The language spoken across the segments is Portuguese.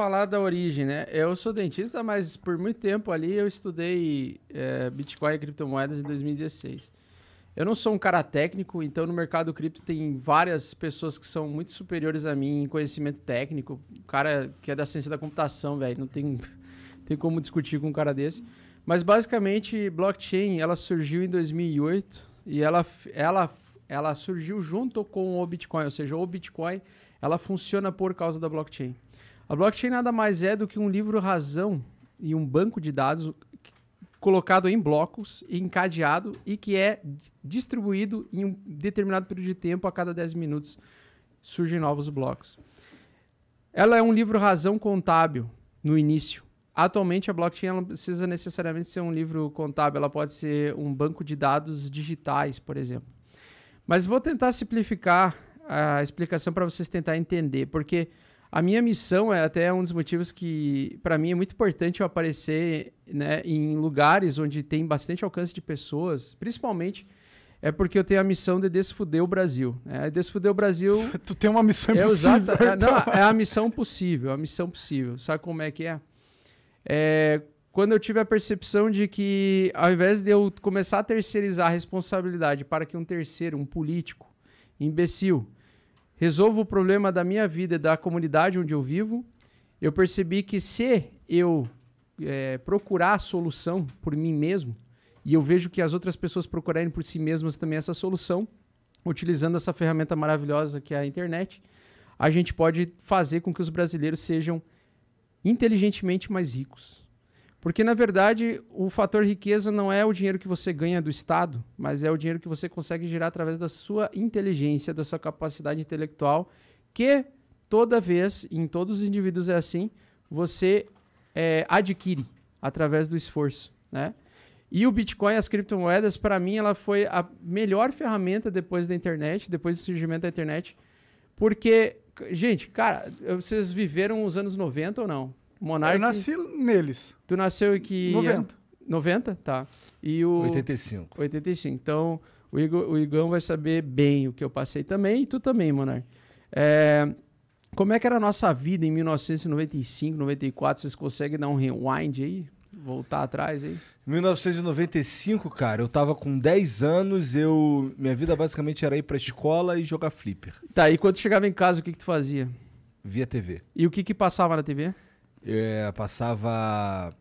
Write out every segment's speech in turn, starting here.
falar da origem, né? Eu sou dentista, mas por muito tempo ali eu estudei é, Bitcoin e criptomoedas em 2016. Eu não sou um cara técnico, então no mercado cripto tem várias pessoas que são muito superiores a mim em conhecimento técnico. O cara que é da ciência da computação, velho, não tem, tem como discutir com um cara desse. Mas basicamente, blockchain, ela surgiu em 2008 e ela, ela, ela surgiu junto com o Bitcoin, ou seja, o Bitcoin, ela funciona por causa da blockchain. A blockchain nada mais é do que um livro-razão e um banco de dados colocado em blocos, encadeado e que é distribuído em um determinado período de tempo, a cada 10 minutos surgem novos blocos. Ela é um livro-razão contábil no início. Atualmente, a blockchain não precisa necessariamente ser um livro contábil, ela pode ser um banco de dados digitais, por exemplo. Mas vou tentar simplificar a explicação para vocês tentar entender, porque a minha missão é até um dos motivos que, para mim, é muito importante eu aparecer né, em lugares onde tem bastante alcance de pessoas, principalmente é porque eu tenho a missão de desfuder o Brasil. É, desfuder o Brasil. tu tem uma missão é impossível. Exata, é, não, então. é a missão possível, é a missão possível. Sabe como é que é? É quando eu tive a percepção de que, ao invés de eu começar a terceirizar a responsabilidade para que um terceiro, um político, imbecil, resolvo o problema da minha vida e da comunidade onde eu vivo, eu percebi que se eu é, procurar a solução por mim mesmo, e eu vejo que as outras pessoas procurarem por si mesmas também essa solução, utilizando essa ferramenta maravilhosa que é a internet, a gente pode fazer com que os brasileiros sejam inteligentemente mais ricos. Porque, na verdade, o fator riqueza não é o dinheiro que você ganha do Estado, mas é o dinheiro que você consegue gerar através da sua inteligência, da sua capacidade intelectual, que toda vez, em todos os indivíduos é assim, você é, adquire através do esforço, né? E o Bitcoin, as criptomoedas, para mim, ela foi a melhor ferramenta depois da internet, depois do surgimento da internet, porque, gente, cara, vocês viveram os anos 90 ou não? Monark. Eu nasci neles. Tu nasceu em que. 90. 90? Tá. E o. 85. 85. Então, o, Igor, o Igão vai saber bem o que eu passei também, e tu também, Monark. É, como é que era a nossa vida em 1995, 94? Vocês conseguem dar um rewind aí? Voltar atrás aí? 1995, cara, eu tava com 10 anos, eu minha vida basicamente era ir pra escola e jogar flipper. Tá, e quando chegava em casa, o que que tu fazia? Via TV. E o que que passava na TV? É, passava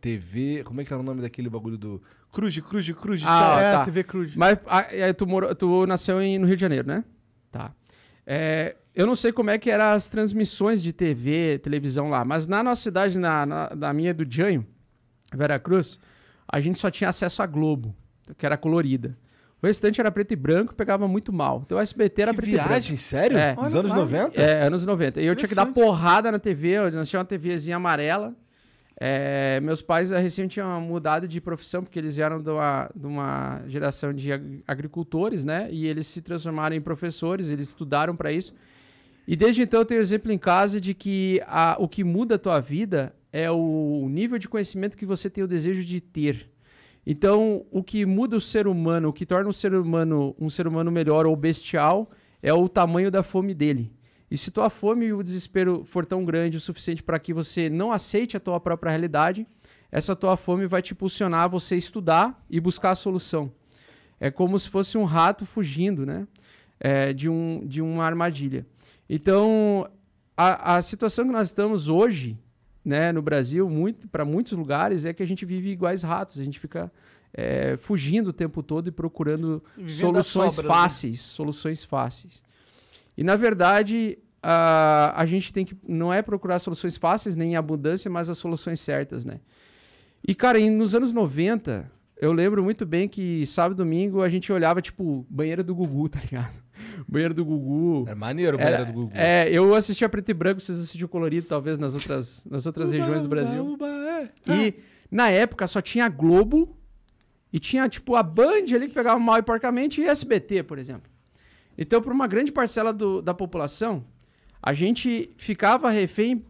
TV. Como é que era o nome daquele bagulho do. Cruz, Cruz, Cruz, ah, tá. é, tá. TV Cruz. Mas ah, aí tu, morou, tu nasceu em, no Rio de Janeiro, né? Tá. É, eu não sei como é que eram as transmissões de TV, televisão lá, mas na nossa cidade, na, na, na minha do Janho, Cruz a gente só tinha acesso à Globo, que era colorida. O restante era preto e branco, pegava muito mal. Então o SBT era que preto viagem, e branco. viagem, sério? É. Nos anos lá. 90? É, anos 90. E eu tinha que dar porrada na TV, nós tínhamos uma TVzinha amarela. É, meus pais eh, recém tinham mudado de profissão, porque eles vieram de uma, de uma geração de agricultores, né? E eles se transformaram em professores, eles estudaram para isso. E desde então eu tenho exemplo em casa de que a, o que muda a tua vida é o nível de conhecimento que você tem o desejo de ter. Então, o que muda o ser humano, o que torna o ser humano um ser humano melhor ou bestial, é o tamanho da fome dele. E se tua fome e o desespero for tão grande o suficiente para que você não aceite a tua própria realidade, essa tua fome vai te impulsionar a você estudar e buscar a solução. É como se fosse um rato fugindo, né? É, de, um, de uma armadilha. Então, a, a situação que nós estamos hoje né, no Brasil, muito, para muitos lugares, é que a gente vive iguais ratos, a gente fica é, fugindo o tempo todo e procurando Vivendo soluções sobra, né? fáceis, né? soluções fáceis. E na verdade, a, a gente tem que não é procurar soluções fáceis nem em abundância, mas as soluções certas, né? E cara, nos anos 90, eu lembro muito bem que sábado e domingo a gente olhava tipo banheiro do Gugu, tá ligado? banheiro do Gugu. É maneiro o banheiro do Gugu. É, eu assisti a preto e branco, vocês assistiam colorido, talvez, nas outras, nas outras uba, regiões do Brasil. Uba, uba, é. E ah. na época só tinha a Globo e tinha, tipo, a Band ali que pegava mal e porcamente e SBT, por exemplo. Então, para uma grande parcela do, da população, a gente ficava refém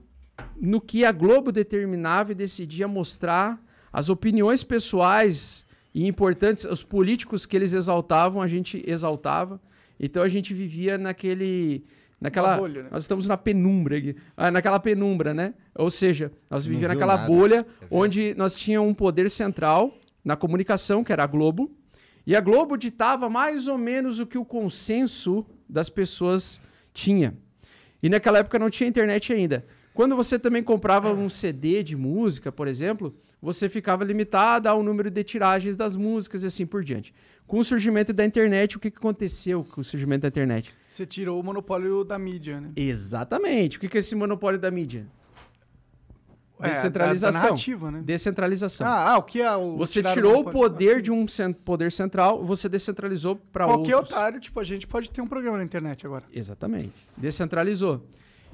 no que a Globo determinava e decidia mostrar as opiniões pessoais e importantes, os políticos que eles exaltavam, a gente exaltava. Então a gente vivia naquele. Naquela, bolha, né? Nós estamos na penumbra aqui. Ah, naquela penumbra, né? Ou seja, nós vivíamos naquela nada. bolha é onde nós tínhamos um poder central na comunicação, que era a Globo. E a Globo ditava mais ou menos o que o consenso das pessoas tinha. E naquela época não tinha internet ainda. Quando você também comprava um CD de música, por exemplo, você ficava limitado ao número de tiragens das músicas e assim por diante. Com o surgimento da internet, o que, aconteceu com o surgimento da internet? Você tirou o monopólio da mídia, né? Exatamente. O que, é esse monopólio da mídia? É, Descentralização. É, narrativa, né? Descentralização. Ah, ah, o que é o. Você tirou o poder assim. de um cent poder central, você descentralizou para outro. Qualquer otário, tipo, a gente pode ter um programa na internet agora. Exatamente. Descentralizou.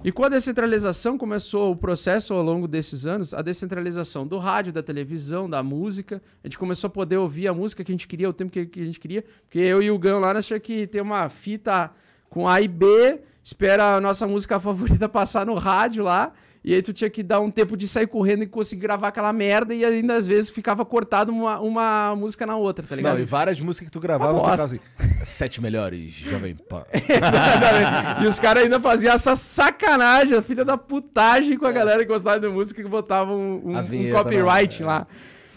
E com a descentralização começou o processo ao longo desses anos, a descentralização do rádio, da televisão, da música. A gente começou a poder ouvir a música que a gente queria, o tempo que a gente queria. Porque eu e o Gão lá, nós que ter uma fita com A e B, espera a nossa música favorita passar no rádio lá e aí tu tinha que dar um tempo de sair correndo e conseguir gravar aquela merda e ainda às vezes ficava cortado uma, uma música na outra, tá ligado? Não, e várias músicas que tu gravava, tu assim, sete melhores, Jovem Pan. Exatamente. e os caras ainda faziam essa sacanagem, a filha da putagem com a é. galera que gostava de música que botava um, um, um copyright né? lá.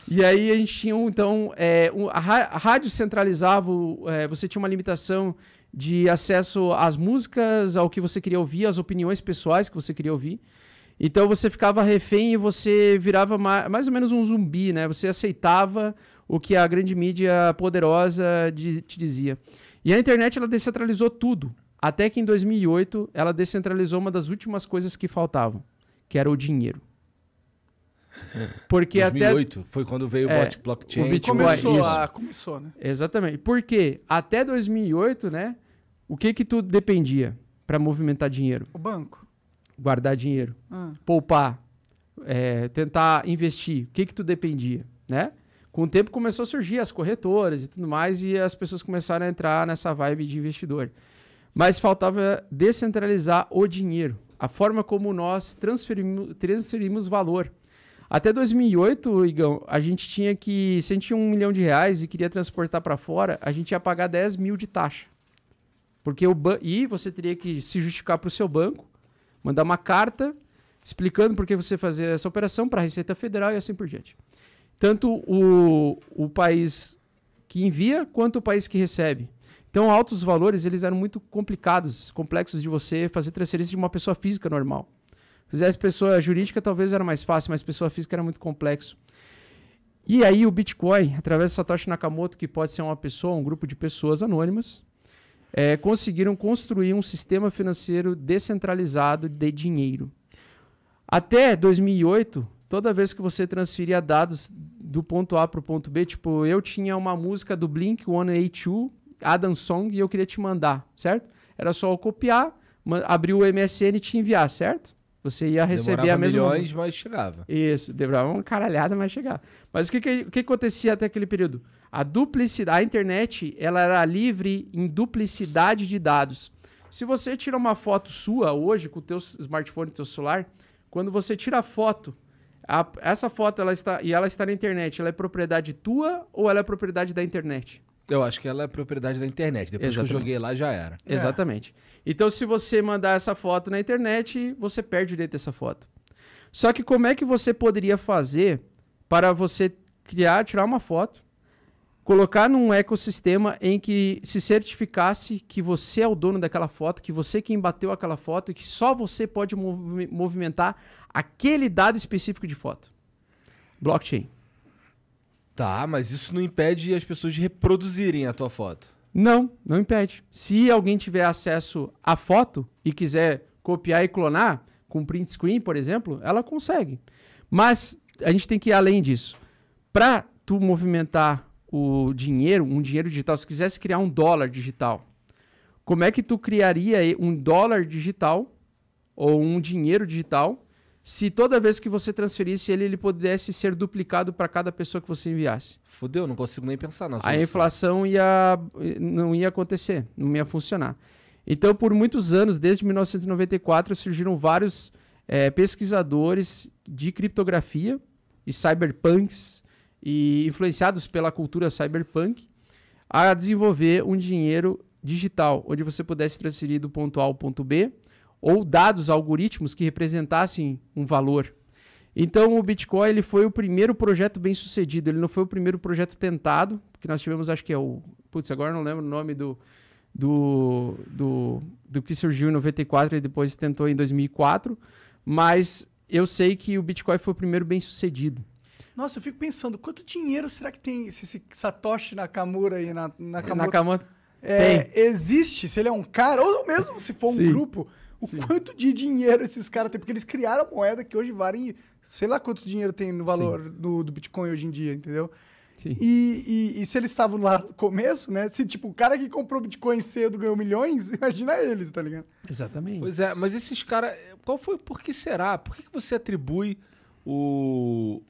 E aí a gente tinha, então, é, a rádio centralizava, é, você tinha uma limitação de acesso às músicas, ao que você queria ouvir, às opiniões pessoais que você queria ouvir. Então você ficava refém e você virava mais ou menos um zumbi, né? Você aceitava o que a grande mídia poderosa te dizia. E a internet ela descentralizou tudo. Até que em 2008 ela descentralizou uma das últimas coisas que faltavam, que era o dinheiro. Porque 2008 até... foi quando veio é, o blockchain. O Bitcoin, começou, isso. começou, né? Exatamente. Porque até 2008, né? O que que tu dependia para movimentar dinheiro? O banco guardar dinheiro, hum. poupar, é, tentar investir, o que que tu dependia, né? Com o tempo começou a surgir as corretoras e tudo mais e as pessoas começaram a entrar nessa vibe de investidor. Mas faltava descentralizar o dinheiro, a forma como nós transferimos, transferimos valor. Até 2008, Igão, a gente tinha que. Se a gente tinha um milhão de reais e queria transportar para fora, a gente ia pagar 10 mil de taxa. Porque o ban... E você teria que se justificar para o seu banco mandar uma carta explicando por que você fazer essa operação para a Receita Federal e assim por diante. Tanto o, o país que envia quanto o país que recebe. Então, altos valores eles eram muito complicados, complexos de você fazer transferência de uma pessoa física normal. Se fizesse pessoa jurídica, talvez era mais fácil, mas pessoa física era muito complexo. E aí o Bitcoin, através do Satoshi Nakamoto, que pode ser uma pessoa, um grupo de pessoas anônimas, é, conseguiram construir um sistema financeiro descentralizado de dinheiro. Até 2008, toda vez que você transferia dados do ponto A para o ponto B, tipo, eu tinha uma música do Blink 182, Adam Song, e eu queria te mandar, certo? Era só eu copiar, abrir o MSN e te enviar, certo? Você ia receber Demorava a mesma. milhões, mas chegava. Isso, demorava uma caralhada, mas chegava. Mas o que, que, o que acontecia até aquele período? A duplicidade, a internet, ela era livre em duplicidade de dados. Se você tira uma foto sua hoje com o teu smartphone, teu celular, quando você tira a foto, a, essa foto ela está e ela está na internet, ela é propriedade tua ou ela é propriedade da internet? Eu acho que ela é propriedade da internet. Depois Exatamente. que eu joguei lá, já era. É. Exatamente. Então, se você mandar essa foto na internet, você perde o direito dessa foto. Só que como é que você poderia fazer para você criar, tirar uma foto, colocar num ecossistema em que se certificasse que você é o dono daquela foto, que você é quem bateu aquela foto e que só você pode movimentar aquele dado específico de foto? Blockchain. Tá, mas isso não impede as pessoas de reproduzirem a tua foto. Não, não impede. Se alguém tiver acesso à foto e quiser copiar e clonar, com print screen, por exemplo, ela consegue. Mas a gente tem que ir além disso. Para tu movimentar o dinheiro, um dinheiro digital, se quisesse criar um dólar digital, como é que tu criaria um dólar digital ou um dinheiro digital se toda vez que você transferisse ele, ele pudesse ser duplicado para cada pessoa que você enviasse. Fudeu, não consigo nem pensar na A inflação ia, não ia acontecer, não ia funcionar. Então, por muitos anos, desde 1994, surgiram vários é, pesquisadores de criptografia e cyberpunks, e influenciados pela cultura cyberpunk, a desenvolver um dinheiro digital, onde você pudesse transferir do ponto A ao ponto B, ou dados, algoritmos que representassem um valor. Então o Bitcoin ele foi o primeiro projeto bem sucedido, ele não foi o primeiro projeto tentado, porque nós tivemos, acho que é o. Putz, agora não lembro o nome do, do, do, do que surgiu em 94 e depois tentou em 2004, mas eu sei que o Bitcoin foi o primeiro bem sucedido. Nossa, eu fico pensando, quanto dinheiro será que tem esse, esse Satoshi Nakamura aí na Nakamura? Nakamura é, existe, se ele é um cara, ou mesmo se for um Sim. grupo, o Sim. quanto de dinheiro esses caras têm, porque eles criaram a moeda que hoje vale, sei lá quanto dinheiro tem no valor do, do Bitcoin hoje em dia, entendeu? E, e, e, se eles estavam lá no começo, né? Se tipo, o cara que comprou Bitcoin cedo ganhou milhões, imagina eles, tá ligado? Exatamente. Pois é, mas esses caras. Qual foi? Por que será? Por que, que você atribui o,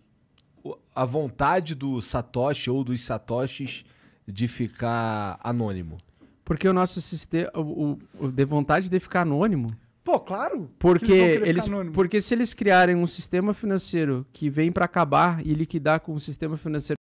o, a vontade do Satoshi ou dos Satoshis de ficar anônimo? Porque o nosso sistema. O, o, de vontade de ficar anônimo. Pô, claro. Porque eles, eles porque se eles criarem um sistema financeiro que vem para acabar e liquidar com o um sistema financeiro